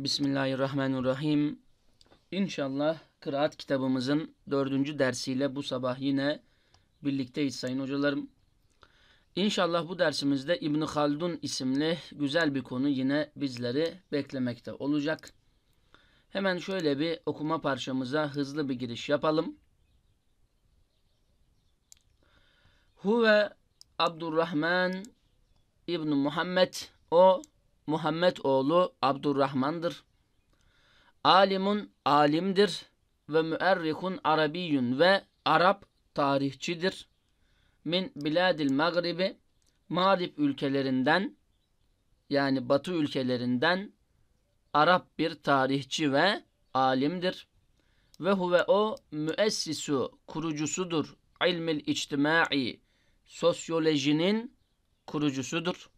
Bismillahirrahmanirrahim. İnşallah kıraat kitabımızın dördüncü dersiyle bu sabah yine birlikteyiz sayın hocalarım. İnşallah bu dersimizde İbni Haldun isimli güzel bir konu yine bizleri beklemekte olacak. Hemen şöyle bir okuma parçamıza hızlı bir giriş yapalım. Huve Abdurrahman İbni Muhammed o Muhammed oğlu Abdurrahman'dır. Alimun alimdir ve müerrihun Arabiyyun ve Arap tarihçidir. Min biladil Magribi Mağrib ülkelerinden yani Batı ülkelerinden Arap bir tarihçi ve alimdir. Ve huve o müessisu, kurucusudur. İlmil içtimai, sosyolojinin kurucusudur.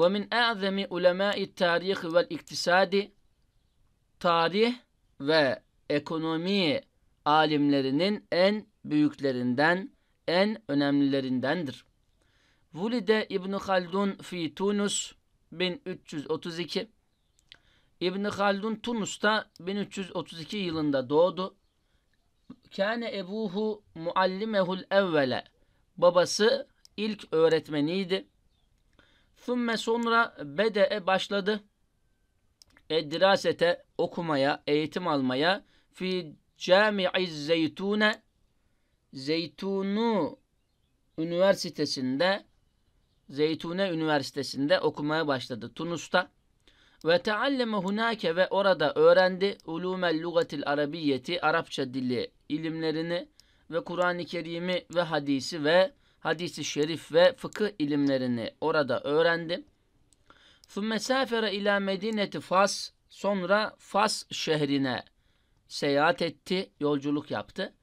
وَمِنْ اَعْذَمِ اُلَمَاءِ التَّارِيخِ وَالْاِقْتِسَادِ Tarih ve ekonomi alimlerinin en büyüklerinden, en önemlilerindendir. Vulide İbn Haldun fi Tunus 1332 İbn Haldun Tunus'ta 1332 yılında doğdu. Kâne ebuhu muallimehul evvele. Babası ilk öğretmeniydi. Sümme sonra bede'e başladı. E dirasete okumaya, eğitim almaya fi cami'i zeytune Zeytunu Üniversitesi'nde Zeytune Üniversitesi'nde okumaya başladı Tunus'ta. Ve tealleme hunake ve orada öğrendi ulumel lugatil arabiyeti Arapça dili ilimlerini ve Kur'an-ı Kerim'i ve hadisi ve hadisi şerif ve fıkıh ilimlerini orada öğrendim. Thumme sefere ila medineti Fas sonra Fas şehrine seyahat etti, yolculuk yaptı.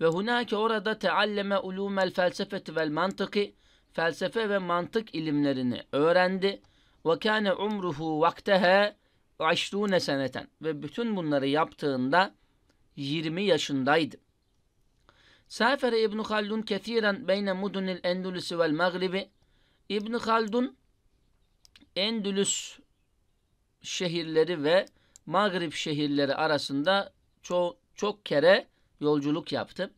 Ve hunake orada tealleme ulumel felsefeti vel mantıki felsefe ve mantık ilimlerini öğrendi. Ve kâne umruhu vaktehe aşrûne seneten ve bütün bunları yaptığında 20 yaşındaydı. Safere İbn Haldun kesiren beyne mudunil Endülüs vel Magribi. İbn Haldun Endülüs şehirleri ve Magrib şehirleri arasında çok çok kere yolculuk yaptı.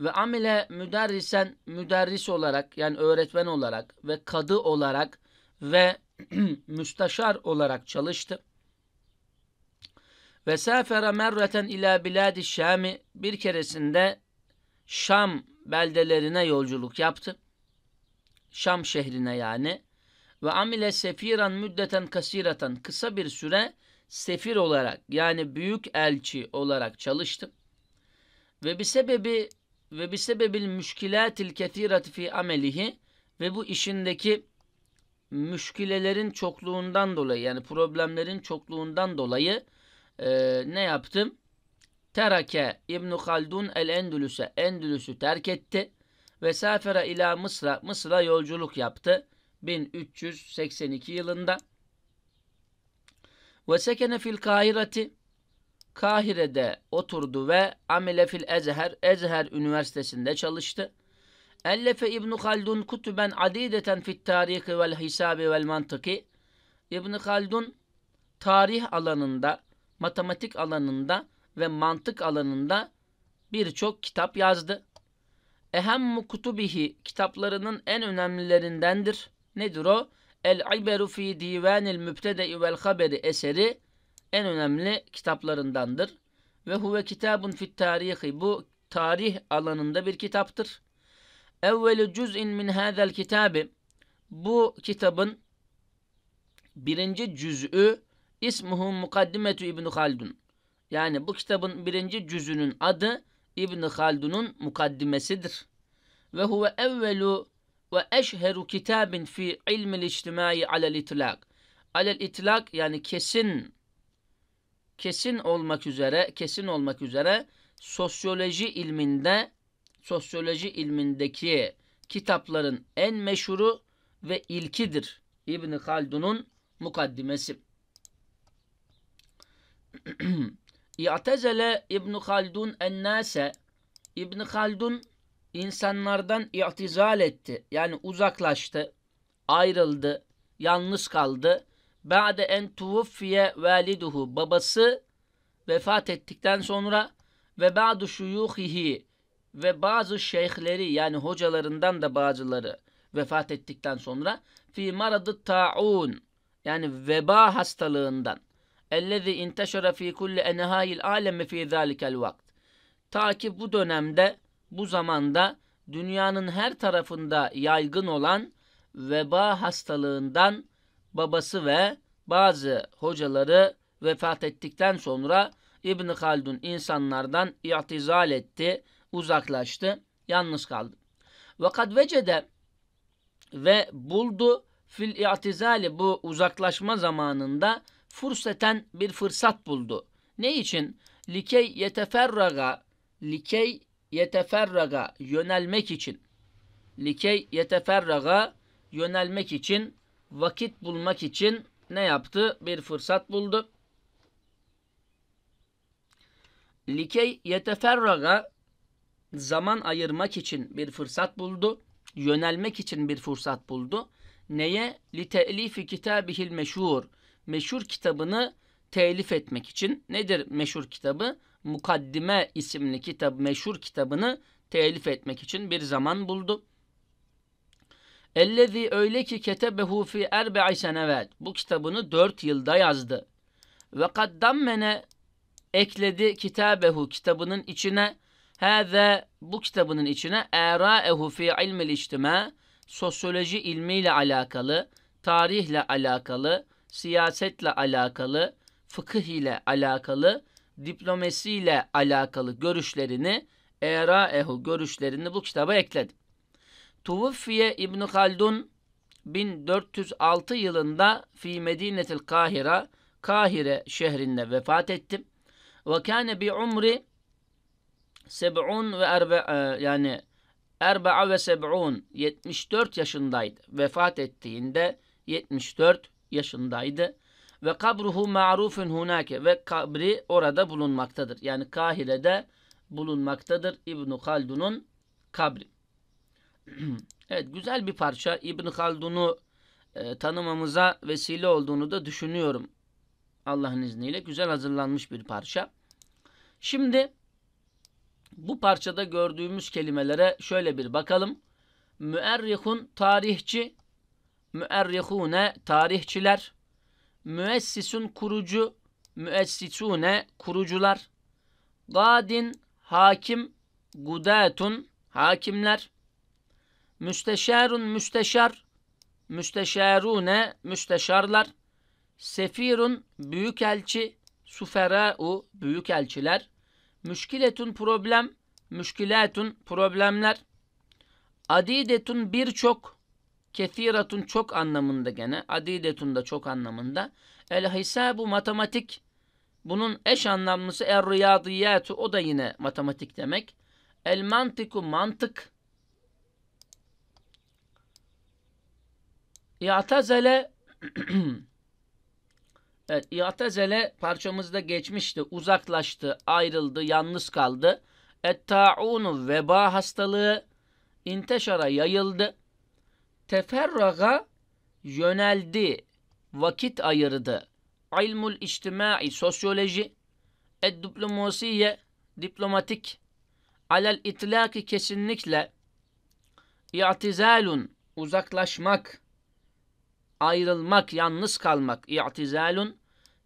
Ve amile müderrisen müderris olarak yani öğretmen olarak ve kadı olarak ve müsteşar olarak çalıştı. Ve sefere merreten ila biladi Şami bir keresinde Şam beldelerine yolculuk yaptı. Şam şehrine yani. Ve amile sefiran müddeten kasiratan kısa bir süre sefir olarak yani büyük elçi olarak çalıştı. Ve bir sebebi ve bir sebebil müşkilatil ketirati fi amelihi ve bu işindeki müşkilelerin çokluğundan dolayı yani problemlerin çokluğundan dolayı e, ne yaptım? terake İbn Haldun el Endülüs'e Endülüs'ü terk etti ve safere ila Mısır'a Mısır'a yolculuk yaptı 1382 yılında. Ve sekene fil Kahireti Kahire'de oturdu ve amile fil Ezher Ezher Üniversitesi'nde çalıştı. Ellefe İbn Haldun kutuben adideten fit tarihi vel hisabi vel mantıki İbn Haldun tarih alanında, matematik alanında ve mantık alanında birçok kitap yazdı. Ehemmu kutubihi kitaplarının en önemlilerindendir. Nedir o? El İberu fi Divanil Mübtede vel Haberi eseri en önemli kitaplarındandır. Ve huve kitabun fit tarihi bu tarih alanında bir kitaptır. Evvelu cüz'in min hadal kitabi bu kitabın birinci cüz'ü ismuhu Mukaddimetu İbn Haldun. Yani bu kitabın birinci cüzünün adı İbn Haldun'un mukaddimesidir. Ve huve evvelu ve eşheru kitabin fi ilmi içtimai alel itlak. Alel itlak yani kesin kesin olmak üzere kesin olmak üzere sosyoloji ilminde sosyoloji ilmindeki kitapların en meşhuru ve ilkidir. İbn Haldun'un mukaddimesi. İ'tezele İbn Haldun ennase İbn Haldun insanlardan i'tizal etti. Yani uzaklaştı, ayrıldı, yalnız kaldı. Ba'de en tuvfiye validuhu babası vefat ettikten sonra ve ba'du şuyuhihi ve bazı şeyhleri yani hocalarından da bazıları vefat ettikten sonra fi maradı taun yani veba hastalığından Ellezî inteşere fî kulli enhâil âlemi fî zâlikel vakt. Ta ki bu dönemde, bu zamanda dünyanın her tarafında yaygın olan veba hastalığından babası ve bazı hocaları vefat ettikten sonra İbn Haldun insanlardan i'tizal etti, uzaklaştı, yalnız kaldı. Ve vecede ve buldu fil i'tizali bu uzaklaşma zamanında furseten bir fırsat buldu. Ne için? Likey yeteferraga, likey yeteferraga yönelmek için. Likey yeteferraga yönelmek için, vakit bulmak için ne yaptı? Bir fırsat buldu. Likey yeteferraga zaman ayırmak için bir fırsat buldu. Yönelmek için bir fırsat buldu. Neye? Li te'lifi kitabihil meşhur meşhur kitabını telif etmek için. Nedir meşhur kitabı? Mukaddime isimli kitap, meşhur kitabını telif etmek için bir zaman buldu. Ellezî öyle ki ketebehu fi erbe'i senevet. Bu kitabını dört yılda yazdı. Ve kaddammene ekledi kitabehu kitabının içine Hâze bu kitabının içine erâehu fi ilmil içtimâ sosyoloji ilmiyle alakalı, tarihle alakalı, siyasetle alakalı, fıkıh ile alakalı, diplomasiyle alakalı görüşlerini, ehu görüşlerini bu kitaba ekledim. Tuvuffiye İbn Haldun 1406 yılında fi Medinetil Kahira, Kahire şehrinde vefat etti. Ve kâne bi umri seb'un ve erbe, e, yani erba'a ve seb'un 74 yaşındaydı. Vefat ettiğinde 74 yaşındaydı. Ve kabruhu ma'rufun hunake ve kabri orada bulunmaktadır. Yani Kahire'de bulunmaktadır İbn Haldun'un kabri. evet güzel bir parça. İbn Haldun'u e, tanımamıza vesile olduğunu da düşünüyorum. Allah'ın izniyle güzel hazırlanmış bir parça. Şimdi bu parçada gördüğümüz kelimelere şöyle bir bakalım. Müerrihun tarihçi müerrihune tarihçiler, müessisun kurucu, müessisune kurucular, gadin hakim, gudatun hakimler, müsteşarun müsteşar, müsteşarune müsteşarlar, sefirun büyükelçi, sufera'u büyükelçiler, müşkiletun problem, müşkilatun problemler, adidetun birçok, Kethiratun çok anlamında gene. Adidetun da çok anlamında. El hisabu matematik. Bunun eş anlamlısı er riyadiyatu o da yine matematik demek. El mantiku mantık. İatazele Evet, İatazele parçamızda geçmişti. Uzaklaştı, ayrıldı, yalnız kaldı. Et-ta'unu veba hastalığı inteşara yayıldı teferraga yöneldi, vakit ayırdı. İlmul içtimai sosyoloji, ed diplomasiye diplomatik, alel itlaki kesinlikle, i'tizalun uzaklaşmak, ayrılmak, yalnız kalmak, i'tizalun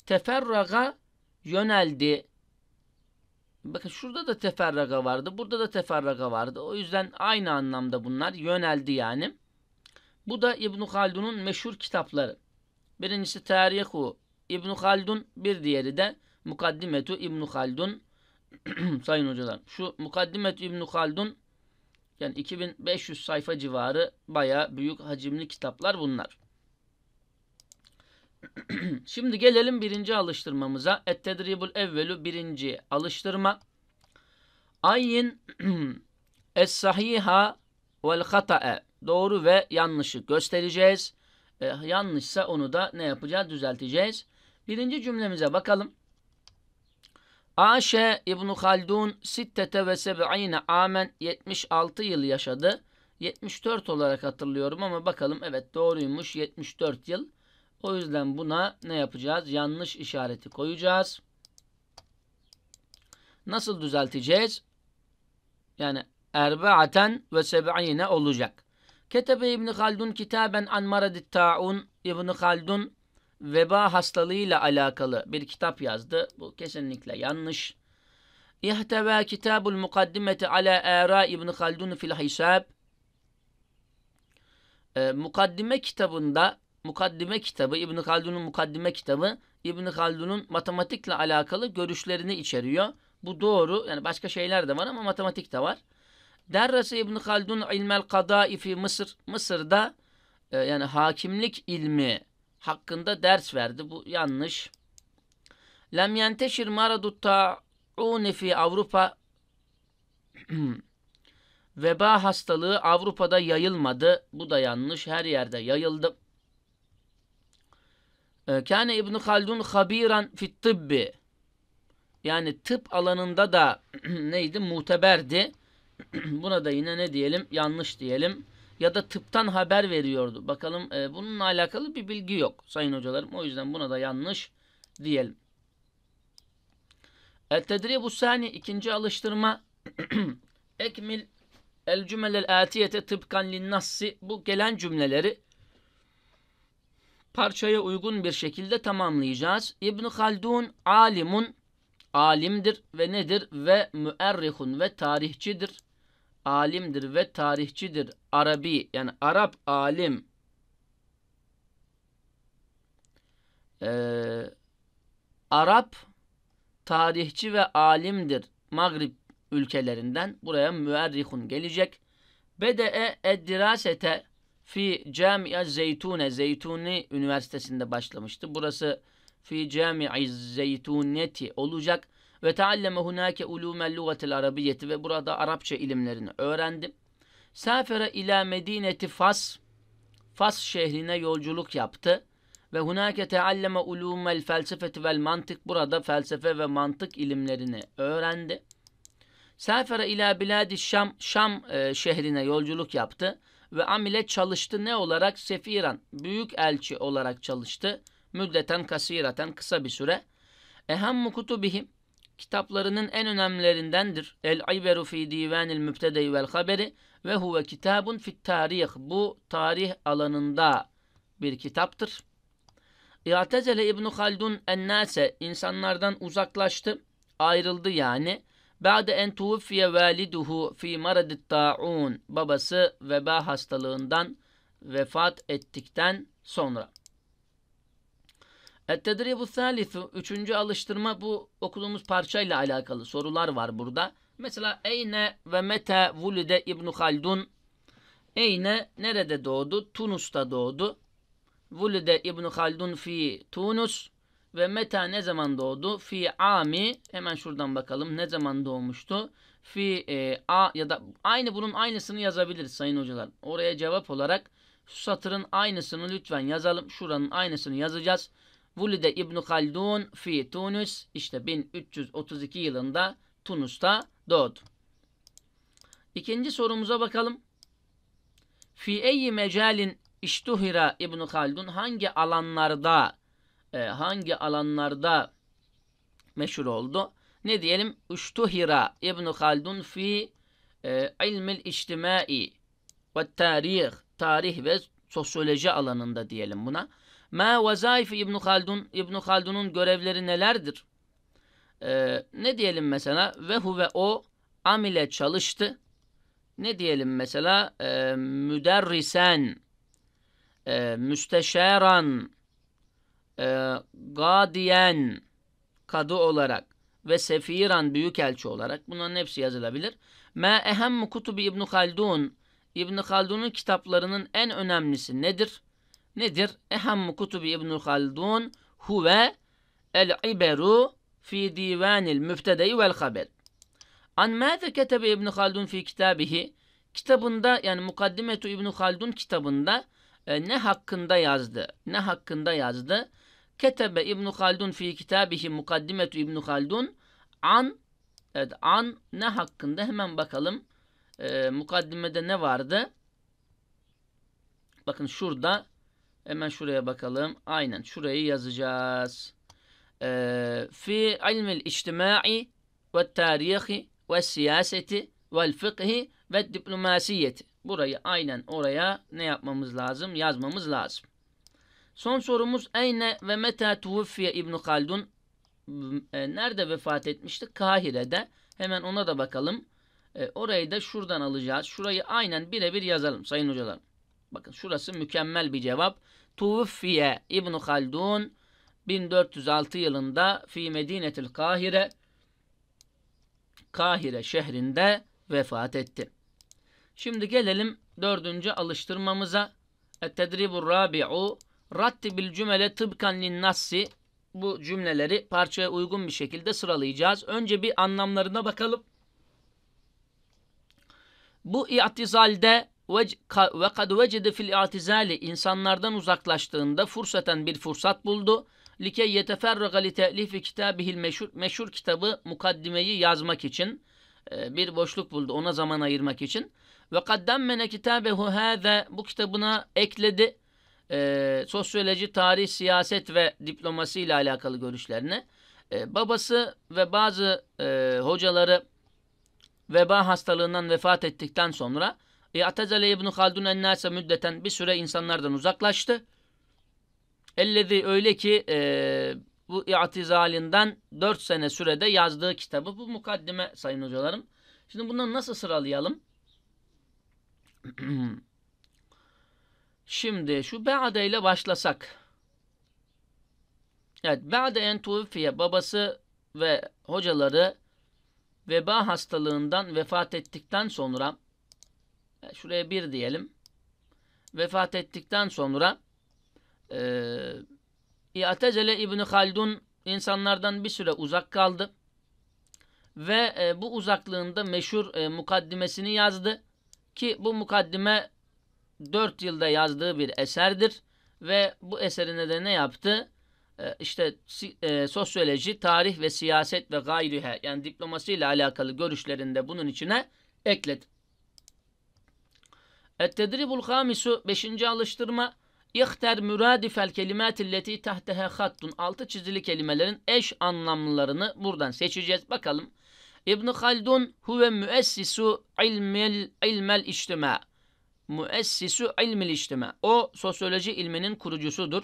teferraga yöneldi. Bakın şurada da teferraga vardı, burada da teferraga vardı. O yüzden aynı anlamda bunlar yöneldi yani. Bu da İbn Haldun'un meşhur kitapları. Birincisi Tarihu İbn Haldun, bir diğeri de Mukaddimetu İbn Haldun. Sayın hocalar, şu Mukaddimetu İbn Haldun yani 2500 sayfa civarı baya büyük hacimli kitaplar bunlar. Şimdi gelelim birinci alıştırmamıza. Et-tedribul evvelu birinci alıştırma. Ayin es-sahiha vel-hata'e doğru ve yanlışı göstereceğiz. E, yanlışsa onu da ne yapacağız? Düzelteceğiz. Birinci cümlemize bakalım. Aşe İbn Haldun sittete ve sebe'ine amen 76 yıl yaşadı. 74 olarak hatırlıyorum ama bakalım evet doğruymuş 74 yıl. O yüzden buna ne yapacağız? Yanlış işareti koyacağız. Nasıl düzelteceğiz? Yani erbaaten ve sebe'ine olacak. Ketebe İbni Haldun kitaben an maradit taun. İbni Haldun veba hastalığıyla alakalı bir kitap yazdı. Bu kesinlikle yanlış. İhteva kitabul mukaddimeti ala era İbni Haldun fil hisab. E, mukaddime kitabında Mukaddime kitabı, İbn Haldun'un Mukaddime kitabı, İbn Haldun'un matematikle alakalı görüşlerini içeriyor. Bu doğru. Yani başka şeyler de var ama matematik de var. Derrese İbn Haldun ilmel kadaifi Mısır. Mısır'da e, yani hakimlik ilmi hakkında ders verdi. Bu yanlış. Lem yenteşir maradu ta'uni fi Avrupa veba hastalığı Avrupa'da yayılmadı. Bu da yanlış. Her yerde yayıldı. E, kâne İbn Haldun habiran fit tıbbi. Yani tıp alanında da neydi? Muteberdi. Buna da yine ne diyelim? Yanlış diyelim. Ya da tıptan haber veriyordu. Bakalım e, bununla alakalı bir bilgi yok sayın hocalarım. O yüzden buna da yanlış diyelim. El bu sani ikinci alıştırma. Ekmil el cümelel atiyete tıpkan linnassi. Bu gelen cümleleri parçaya uygun bir şekilde tamamlayacağız. İbn Haldun alimun alimdir ve nedir ve müerrihun ve tarihçidir alimdir ve tarihçidir. Arabi yani Arap alim. Ee, Arap tarihçi ve alimdir. Magrib ülkelerinden buraya müerrihun gelecek. Bede'e eddirasete fi cami'a zeytune Zeytuni Üniversitesi'nde başlamıştı. Burası fi cami'i zeytuneti olacak. Ve tealleme hunake ulumel lugatil arabiyeti ve burada Arapça ilimlerini öğrendim. Safere ila medineti Fas. Fas şehrine yolculuk yaptı. Ve hunake tealleme ulumel felsefeti vel mantık. Burada felsefe ve mantık ilimlerini öğrendi. Safere ila biladi Şam, Şam e, şehrine yolculuk yaptı ve amile çalıştı ne olarak? Sefiran, büyük elçi olarak çalıştı. Müddeten kasiraten, kısa bir süre. Ehammu kutubihim kitaplarının en önemlilerindendir. El İberu fi Divanil Mübtedei vel Haberi ve huve kitabun fit tarih. Bu tarih alanında bir kitaptır. İatecele İbn Haldun ennase insanlardan uzaklaştı, ayrıldı yani. Ba'de en tuvfiye validuhu fi maradit taun babası veba hastalığından vefat ettikten sonra. Ettedribu salisu, üçüncü alıştırma bu okuduğumuz parçayla alakalı sorular var burada. Mesela Eyne ve Mete Vulide İbn Haldun. Eyne nerede doğdu? Tunus'ta doğdu. Vulide İbn Haldun fi Tunus ve Meta ne zaman doğdu? Fi ami hemen şuradan bakalım ne zaman doğmuştu? Fi e, a ya da aynı bunun aynısını yazabiliriz sayın hocalar. Oraya cevap olarak şu satırın aynısını lütfen yazalım. Şuranın aynısını yazacağız. Vulide İbn Haldun fi Tunus işte 1332 yılında Tunus'ta doğdu. İkinci sorumuza bakalım. Fi eyyi mecalin iştuhira İbn Haldun hangi alanlarda e, hangi alanlarda meşhur oldu? Ne diyelim? İştuhira İbn Haldun fi e, ilmil içtimai ve tarih tarih ve sosyoloji alanında diyelim buna. Ma vazaif İbn Haldun İbn Haldun'un görevleri nelerdir? Ee, ne diyelim mesela ve hu ve o amile çalıştı. Ne diyelim mesela e, müderrisen, e, ee, müsteşaran, e, ee, gadiyen kadı olarak ve sefiran büyükelçi olarak bunların hepsi yazılabilir. Ma ehemmu kutubi İbn Haldun İbn Haldun'un kitaplarının en önemlisi nedir? nedir? Ehammu kutubi İbn Haldun huve el iberu fi divanil müftedei vel haber. An mâze ketebe İbn Haldun fi kitabihi kitabında yani Mukaddimetu İbn Haldun kitabında e, ne hakkında yazdı? Ne hakkında yazdı? Ketebe İbn Haldun fi kitabihi Mukaddimetu İbn Haldun an evet an ne hakkında hemen bakalım. E, mukaddimede ne vardı? Bakın şurada Hemen şuraya bakalım. Aynen şurayı yazacağız. Ee, fi ilmil içtimai ve tarihi ve siyaseti vel fıkhi ve diplomasiyeti. Burayı aynen oraya ne yapmamız lazım? Yazmamız lazım. Son sorumuz Eyne ve meta tuvfiye İbn Haldun ee, nerede vefat etmişti? Kahire'de. Hemen ona da bakalım. E, orayı da şuradan alacağız. Şurayı aynen birebir yazalım sayın hocalarım. Bakın şurası mükemmel bir cevap. Tuvfiye İbn Haldun 1406 yılında fi Medinetil Kahire Kahire şehrinde vefat etti. Şimdi gelelim dördüncü alıştırmamıza. Et-tedribur rabi'u rattibil cümle tıbkan lin nassi bu cümleleri parçaya uygun bir şekilde sıralayacağız. Önce bir anlamlarına bakalım. Bu i'tizalde ve kad vecede fil i'tizali insanlardan uzaklaştığında fırsaten bir fırsat buldu. Like yeteferraga li te'lifi kitabihil meşhur, meşhur kitabı mukaddimeyi yazmak için e, bir boşluk buldu ona zaman ayırmak için. Ve kaddemmene kitabehu hâze bu kitabına ekledi e, sosyoloji, tarih, siyaset ve diplomasi ile alakalı görüşlerini. E, babası ve bazı e, hocaları veba hastalığından vefat ettikten sonra e, Atezele İbn Haldun ennase müddeten bir süre insanlardan uzaklaştı. Ellezi öyle ki e, bu i'tizalinden 4 sene sürede yazdığı kitabı bu mukaddime sayın hocalarım. Şimdi bunları nasıl sıralayalım? Şimdi şu Be'ade ile başlasak. Evet Be'ade en tufiye babası ve hocaları veba hastalığından vefat ettikten sonra e, şuraya 1 diyelim. Vefat ettikten sonra e, Atecele İbni Haldun insanlardan bir süre uzak kaldı. Ve e, bu uzaklığında meşhur e, mukaddimesini yazdı. Ki bu mukaddime 4 yılda yazdığı bir eserdir. Ve bu eserine de ne yaptı? E, işte e, sosyoloji, tarih ve siyaset ve gayrihe yani diplomasiyle alakalı görüşlerinde bunun içine ekledi. Et-tedribul hamisu 5. alıştırma İhter müradifel kelimatilleti tahtehe hattun. Altı çizili kelimelerin eş anlamlılarını buradan seçeceğiz. Bakalım. İbn Haldun huve müessisu ilmel ilmel içtima. Müessisu ilmel içtima. O sosyoloji ilminin kurucusudur.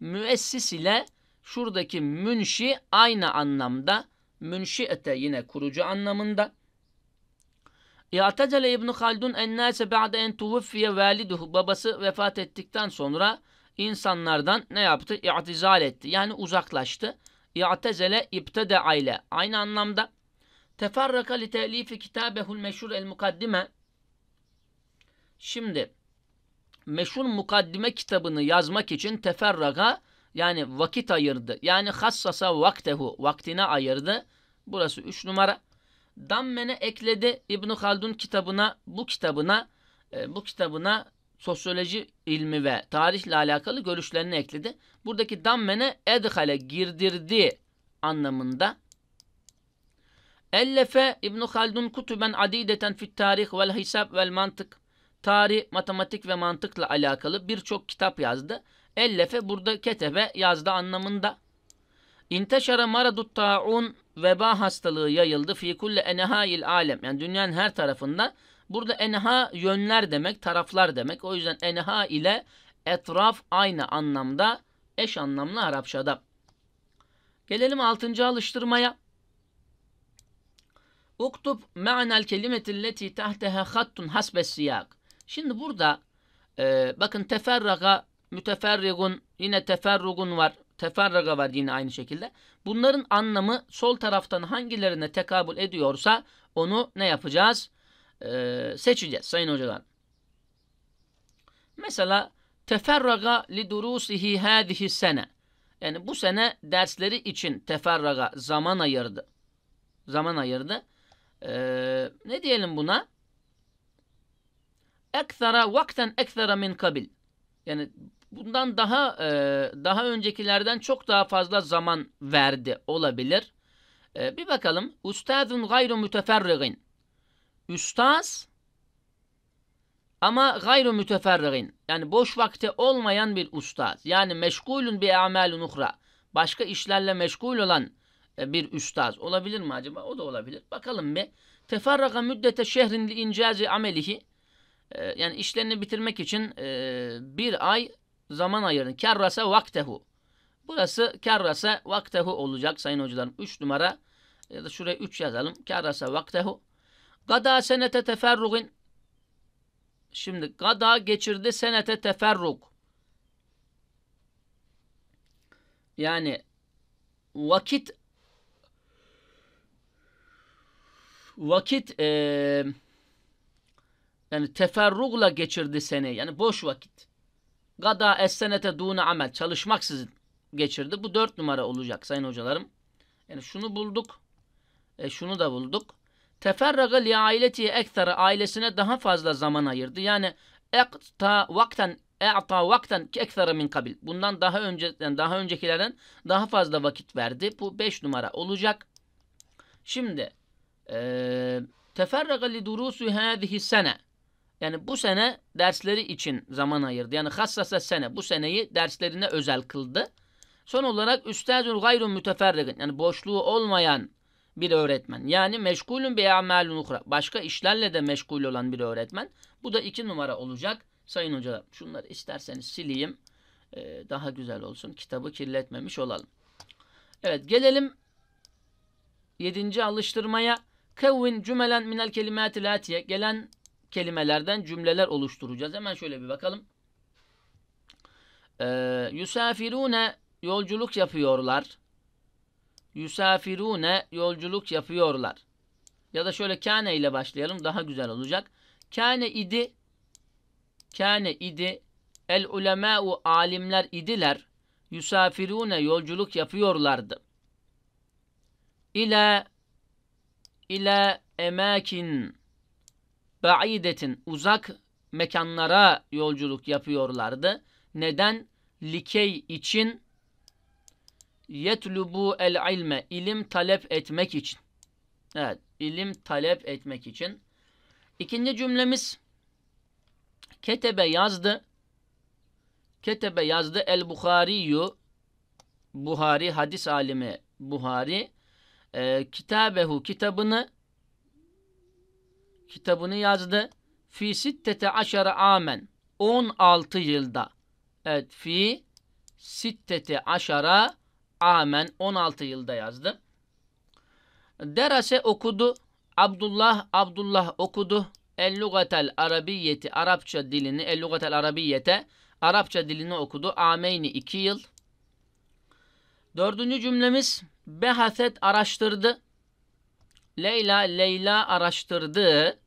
Müessis ile şuradaki münşi aynı anlamda. Münşi ete yine kurucu anlamında. İ'tecele İbn Haldun ennâse ba'de en tuvuffiye validuhu. Babası vefat ettikten sonra insanlardan ne yaptı? İ'tizal etti. Yani uzaklaştı. İ'tezele ibtede aile. Aynı anlamda teferraka li telifi kitabehul meşhur el mukaddime. Şimdi meşhur mukaddime kitabını yazmak için teferraka yani vakit ayırdı. Yani hassasa vaktehu vaktine ayırdı. Burası üç numara. Dammen'e ekledi İbn Haldun kitabına bu kitabına e, bu kitabına sosyoloji ilmi ve tarihle alakalı görüşlerini ekledi. Buradaki dammene edhale girdirdi anlamında. Ellefe İbn Haldun kutuben adideten fit tarih vel hisab vel mantık. Tarih, matematik ve mantıkla alakalı birçok kitap yazdı. Ellefe burada ketebe yazdı anlamında. İnteşara maradut taun veba hastalığı yayıldı. Fi kulle enhail alem. Yani dünyanın her tarafında. Burada enha yönler demek, taraflar demek. O yüzden enha ile etraf aynı anlamda, eş anlamlı Arapçada. Gelelim altıncı alıştırmaya. Uktub ma'nel kelimetilleti tahteha hattun hasbes Şimdi burada e, bakın teferraga, müteferrigun, yine teferrugun var. Teferraga var yine aynı şekilde. Bunların anlamı sol taraftan hangilerine tekabül ediyorsa onu ne yapacağız? Ee, seçeceğiz sayın hocalar. Mesela teferraga li durusihi hadihi sene. Yani bu sene dersleri için teferraga zaman ayırdı. Zaman ayırdı. Ee, ne diyelim buna? Ekthara vakten ekthara min kabil. Yani bundan daha e, daha öncekilerden çok daha fazla zaman verdi olabilir. E, bir bakalım. Ustazun gayru müteferrigin. Üstaz ama gayru müteferrigin. Yani boş vakti olmayan bir ustaz. Yani meşgulun bir amalun uhra. Başka işlerle meşgul olan e, bir üstaz. Olabilir mi acaba? O da olabilir. Bakalım bir. Teferraga müddete şehrin li incazi amelihi. E, yani işlerini bitirmek için e, bir ay zaman ayırın. kerrese vaktehu. Burası kerrese vaktehu olacak sayın hocalarım. 3 numara ya da şuraya 3 yazalım. Kerrese vaktehu. Gada senete teferrugin. Şimdi gada geçirdi senete teferrug. Yani vakit vakit e, yani teferrugla geçirdi sene. Yani boş vakit. Gada essenete dune amel. Çalışmaksızın geçirdi. Bu dört numara olacak sayın hocalarım. Yani şunu bulduk. E şunu da bulduk. Teferraga li aileti ektarı ailesine daha fazla zaman ayırdı. Yani ekta vakten e'ta vakten ektarı min kabil. Bundan daha önceden daha öncekilerden daha fazla vakit verdi. Bu beş numara olacak. Şimdi eee teferraga li durusu hâzihi sene. Yani bu sene dersleri için zaman ayırdı. Yani hassasa sene bu seneyi derslerine özel kıldı. Son olarak üstazul gayrun müteferrigin yani boşluğu olmayan bir öğretmen. Yani meşgulun bi amalun ukra. Başka işlerle de meşgul olan bir öğretmen. Bu da iki numara olacak. Sayın hocalar şunları isterseniz sileyim. Ee, daha güzel olsun. Kitabı kirletmemiş olalım. Evet gelelim yedinci alıştırmaya. Kevvin cümelen minel kelimatil atiye. Gelen kelimelerden cümleler oluşturacağız. Hemen şöyle bir bakalım. Ee, yusafirune yolculuk yapıyorlar. Yusafirune yolculuk yapıyorlar. Ya da şöyle kâne ile başlayalım. Daha güzel olacak. Kâne idi. Kâne idi. El ulemâ'u alimler idiler. Yusafirune yolculuk yapıyorlardı. İle ile emakin baidetin uzak mekanlara yolculuk yapıyorlardı. Neden? Likey için yetlubu el ilme ilim talep etmek için. Evet, ilim talep etmek için. İkinci cümlemiz ketebe yazdı. Ketebe yazdı el Buhariyu Buhari hadis alimi Buhari e, kitabehu kitabını kitabını yazdı. Fi sittete aşara amen. 16 yılda. Evet. Fi sittete aşara amen. 16 yılda yazdı. Derase okudu. Abdullah Abdullah okudu. El-Lugatel Arabiyeti Arapça dilini El-Lugatel Arabiyete Arapça dilini okudu. Ameyni 2 yıl. Dördüncü cümlemiz Behaset araştırdı. Leyla Leyla araştırdı.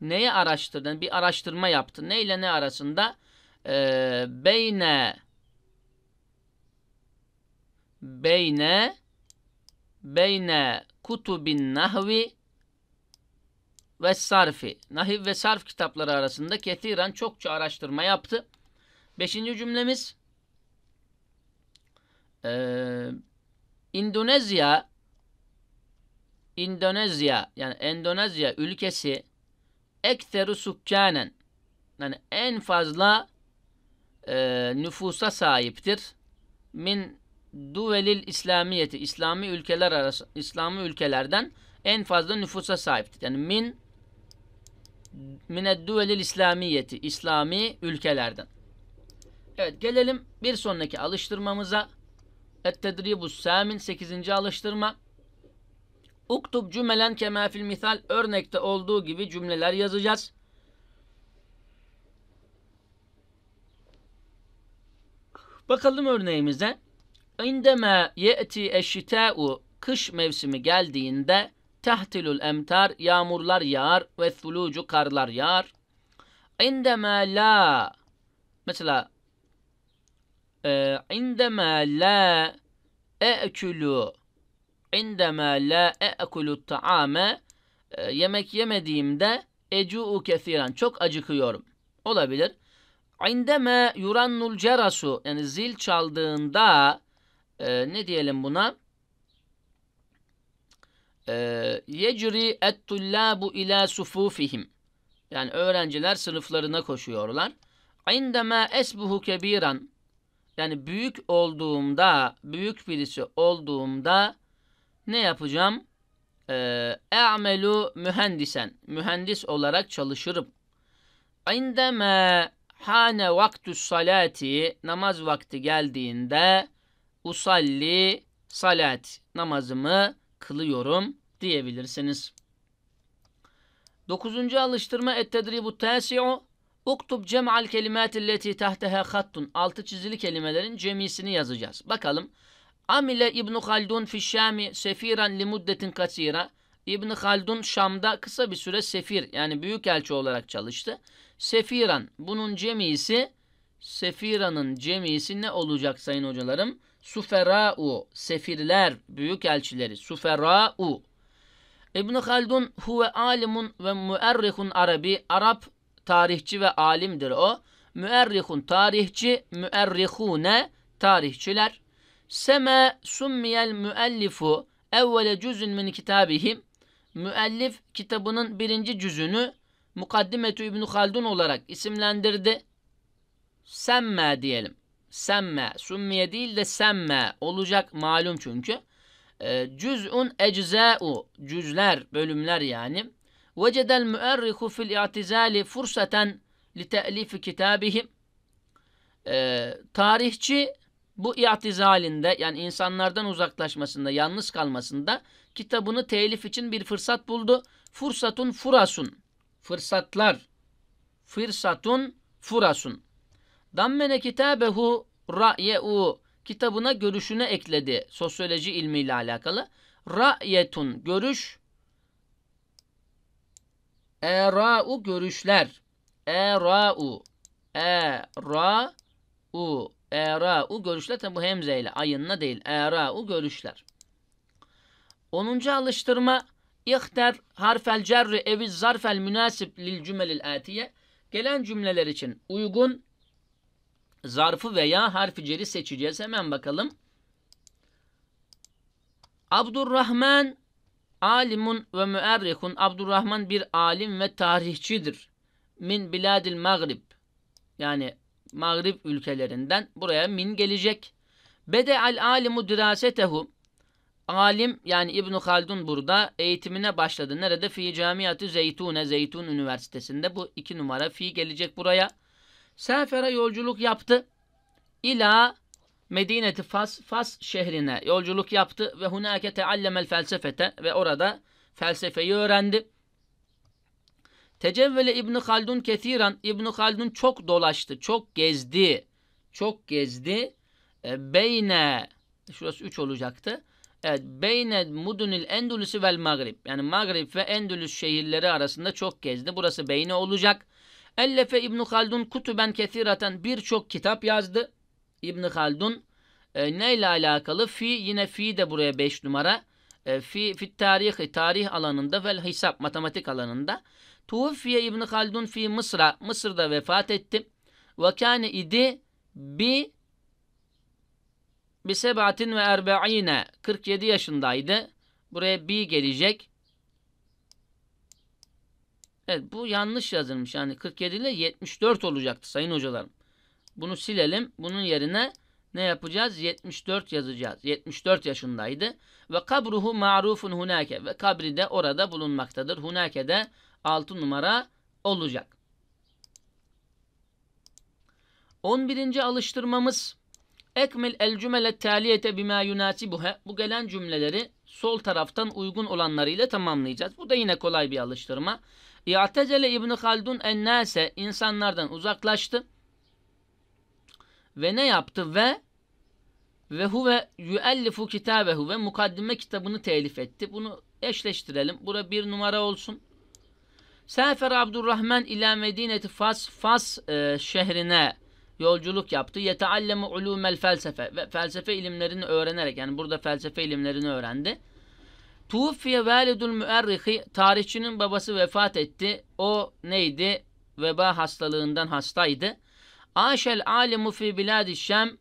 Neyi araştırdın? Bir araştırma yaptın. Ne ile ne arasında? Ee, beyne beyne beyne kutubin nahvi ve sarfi. Nahiv ve sarf kitapları arasında ketiren çokça araştırma yaptı. Beşinci cümlemiz ee, İndonezya İndonezya yani Endonezya ülkesi ekteru sukkanen yani en fazla e, nüfusa sahiptir. Min duvelil İslamiyeti İslami ülkeler arası İslami ülkelerden en fazla nüfusa sahiptir. Yani min mined duvelil İslamiyeti İslami ülkelerden. Evet gelelim bir sonraki alıştırmamıza. Et tedribus samin 8. alıştırma. Uktub cümelen kema fil misal örnekte olduğu gibi cümleler yazacağız. Bakalım örneğimize. İndeme ye'ti eşşitâ'u kış mevsimi geldiğinde tehtilul emtar yağmurlar yağar ve sulucu karlar yağar. İndeme la mesela e, indeme la e'külü indeme la e'kulu ta'ame yemek yemediğimde ecu'u kesiren çok acıkıyorum. Olabilir. İndeme yurannul cerasu yani zil çaldığında e, ne diyelim buna? E, yecri et-tullabu ila sufufihim. Yani öğrenciler sınıflarına koşuyorlar. İndeme esbuhu kebiran. Yani büyük olduğumda, büyük birisi olduğumda ne yapacağım? E'melu ee, mühendisen. Mühendis olarak çalışırım. İndeme hane vaktu salati namaz vakti geldiğinde usalli salat namazımı kılıyorum diyebilirsiniz. Dokuzuncu alıştırma ettedribu tasi'u uktub cem'al kelimati leti tahteha hattun. Altı çizili kelimelerin cemisini yazacağız. Bakalım. Amile İbn Haldun fi Şami sefiran li muddetin kasira. İbn Haldun Şam'da kısa bir süre sefir yani büyük elçi olarak çalıştı. Sefiran bunun cemisi sefiranın cemisi ne olacak sayın hocalarım? Sufera'u sefirler büyük elçileri sufera'u. İbn Haldun huve alimun ve müerrihun arabi Arap tarihçi ve alimdir o. Müerrihun tarihçi, müerrihune tarihçiler. Seme summiyel müellifu evvele cüzün min kitabihim. Müellif kitabının birinci cüzünü Mukaddimetü İbn Haldun olarak isimlendirdi. Semme diyelim. Semme, summiye değil de semme olacak malum çünkü. Ee, cüz'un ecza'u, cüzler, bölümler yani. Vecedel müerrihu fil i'tizali fursaten li te'lifi kitabihim. Ee, tarihçi bu i'tizalinde yani insanlardan uzaklaşmasında, yalnız kalmasında kitabını telif için bir fırsat buldu. Fırsatun furasun. Fırsatlar. Fırsatun furasun. Dammene kitabehu ra'ye'u. Kitabına görüşüne ekledi. Sosyoloji ilmiyle alakalı. Ra'yetun. Görüş. Era'u görüşler. Era'u. Era'u. Era u görüşler. Tabi bu hemzeyle ayınla değil. Era u görüşler. 10. alıştırma İhter harfel cerri eviz zarfel münasip lil cümelil atiye. Gelen cümleler için uygun zarfı veya harfi ceri seçeceğiz. Hemen bakalım. Abdurrahman alimun ve müerrihun. Abdurrahman bir alim ve tarihçidir. Min biladil mağrib. Yani Mağrib ülkelerinden buraya min gelecek. Bede al alimu dirasetehu Alim yani İbn Haldun burada eğitimine başladı. Nerede? Fi Camiyatı Zeytune Zeytun Üniversitesi'nde bu iki numara fi gelecek buraya. Sefere yolculuk yaptı. İla Medineti Fas, Fas şehrine yolculuk yaptı ve hunake teallemel felsefete ve orada felsefeyi öğrendi. Tecevvele İbni Haldun kethiran İbni Haldun çok dolaştı, çok gezdi. Çok gezdi. E, beyne, şurası 3 olacaktı. Evet, beyne mudunil Endülüsü vel Magrib. Yani Magrib ve Endülüs şehirleri arasında çok gezdi. Burası beyne olacak. Ellefe İbni Haldun kutuben kethiraten birçok kitap yazdı. İbni Haldun e, neyle alakalı? Fi yine fi de buraya 5 numara. E, fi fit tarihi tarih alanında ve hesap matematik alanında Tuvfiye İbn Haldun fi Mısır'a Mısır'da vefat etti. Ve kâne idi bi bi sebatin ve erbe'ine 47 yaşındaydı. Buraya bi gelecek. Evet bu yanlış yazılmış. Yani 47 ile 74 olacaktı sayın hocalarım. Bunu silelim. Bunun yerine ne yapacağız? 74 yazacağız. 74 yaşındaydı. Ve kabruhu marufun hunake. Ve kabri de orada bulunmaktadır. Hunake de 6 numara olacak. 11. alıştırmamız Ekmil el cümle taliyete bima yunasibuha. Bu gelen cümleleri sol taraftan uygun olanlarıyla tamamlayacağız. Bu da yine kolay bir alıştırma. İ'tezele İbn Haldun ennase insanlardan uzaklaştı. Ve ne yaptı? Ve ve huve yüellifu kitabehu ve mukaddime kitabını telif etti. Bunu eşleştirelim. Bura bir numara olsun. Sefer Abdurrahman ila Medineti Fas, Fas e, şehrine yolculuk yaptı. Yeteallemu ulumel felsefe ve felsefe ilimlerini öğrenerek yani burada felsefe ilimlerini öğrendi. Tufiye validul müerrihi tarihçinin babası vefat etti. O neydi? Veba hastalığından hastaydı. Aşel alimu fi biladi şem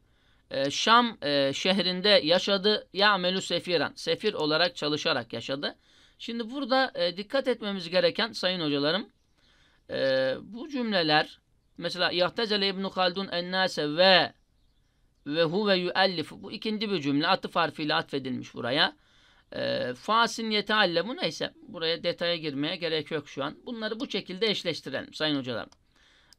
Şam e, e, şehrinde yaşadı. ya Ya'melu sefiran. Sefir olarak çalışarak yaşadı. Şimdi burada e, dikkat etmemiz gereken sayın hocalarım e, bu cümleler mesela yahtecele İbn-i Haldun ennase ve ve huve yüellif bu ikinci bir cümle atıf harfiyle atfedilmiş buraya. E, fasin yetealle bu neyse buraya detaya girmeye gerek yok şu an. Bunları bu şekilde eşleştirelim sayın hocalarım.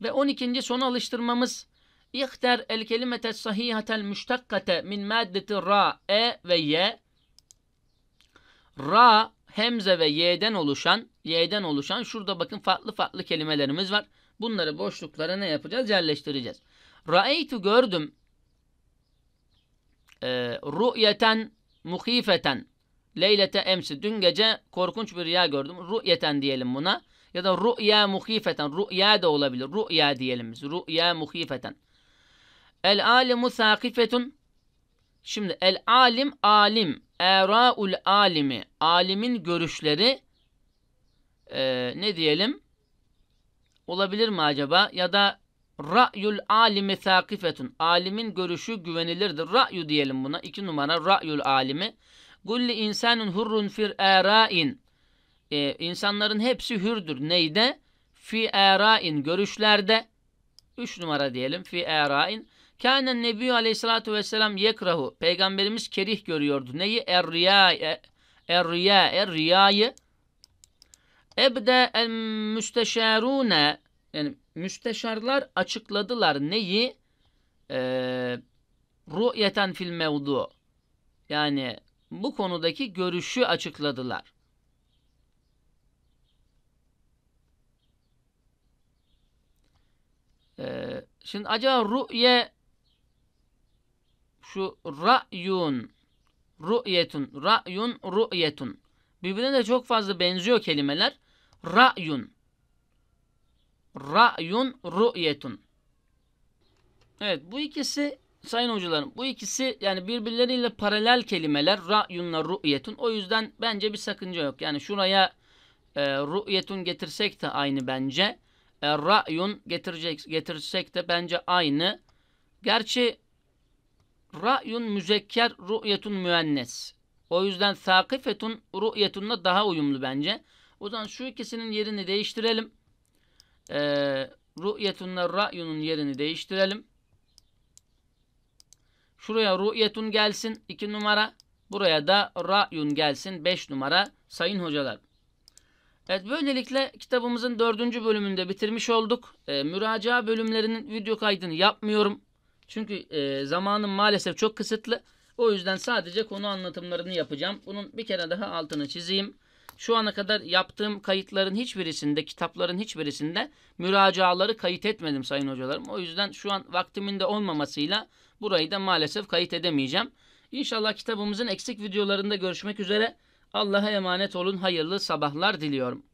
Ve 12. son alıştırmamız İhter el kelimete sahihatel müştakkate min maddeti ra e ve ye. Ra hemze ve y'den oluşan y'den oluşan şurada bakın farklı farklı kelimelerimiz var. Bunları boşluklara ne yapacağız? Yerleştireceğiz. Ra'eytu gördüm. E, ru'yeten muhifeten. Leylete emsi. Dün gece korkunç bir rüya gördüm. Ru'yeten diyelim buna. Ya da ru'ya muhifeten. Ru'ya da olabilir. Ru'ya diyelim biz. Ru'ya muhifeten. El alimu sakifetun. Şimdi el alim alim. Eraul alimi. Alimin görüşleri e, ne diyelim? Olabilir mi acaba? Ya da ra'yul alimi sakifetun. Alimin görüşü güvenilirdir. Ra'yu diyelim buna. iki numara ra'yul alimi. kulli insanun hurrun fir erain. E, insanların hepsi hürdür. Neyde? Fi erain. Görüşlerde. Üç numara diyelim. Fi erain. Kânen Nebi Aleyhisselatü Vesselam yekrahu. Peygamberimiz kerih görüyordu. Neyi? er riyâ, Er-riya. Er-riyayı. Ebde el müsteşarune. Yani müsteşarlar açıkladılar. Neyi? Ee, Ru'yeten fil mevdu. Yani bu konudaki görüşü açıkladılar. Ee, şimdi acaba rü'ye şu ra'yun, ru'yetun, ra'yun, ru'yetun. Birbirine de çok fazla benziyor kelimeler. Ra'yun. Ra'yun, ru'yetun. Evet bu ikisi sayın hocalarım bu ikisi yani birbirleriyle paralel kelimeler ra'yunla ru'yetun. O yüzden bence bir sakınca yok. Yani şuraya e, ru'yetun getirsek de aynı bence. E, ra'yun getirecek, getirsek de bence aynı. Gerçi Ra'yun müzekker, ru'yetun müennes. O yüzden sakifetun ru'yetunla daha uyumlu bence. O zaman şu ikisinin yerini değiştirelim. Ee, ru'yetunla ra'yunun yerini değiştirelim. Şuraya ru'yetun gelsin 2 numara. Buraya da ra'yun gelsin 5 numara sayın hocalar. Evet böylelikle kitabımızın dördüncü bölümünde bitirmiş olduk. Ee, müracaat bölümlerinin video kaydını yapmıyorum. Çünkü e, zamanım maalesef çok kısıtlı. O yüzden sadece konu anlatımlarını yapacağım. Bunun bir kere daha altını çizeyim. Şu ana kadar yaptığım kayıtların hiçbirisinde, kitapların hiçbirisinde müracaaları kayıt etmedim sayın hocalarım. O yüzden şu an vaktimin de olmamasıyla burayı da maalesef kayıt edemeyeceğim. İnşallah kitabımızın eksik videolarında görüşmek üzere. Allah'a emanet olun. Hayırlı sabahlar diliyorum.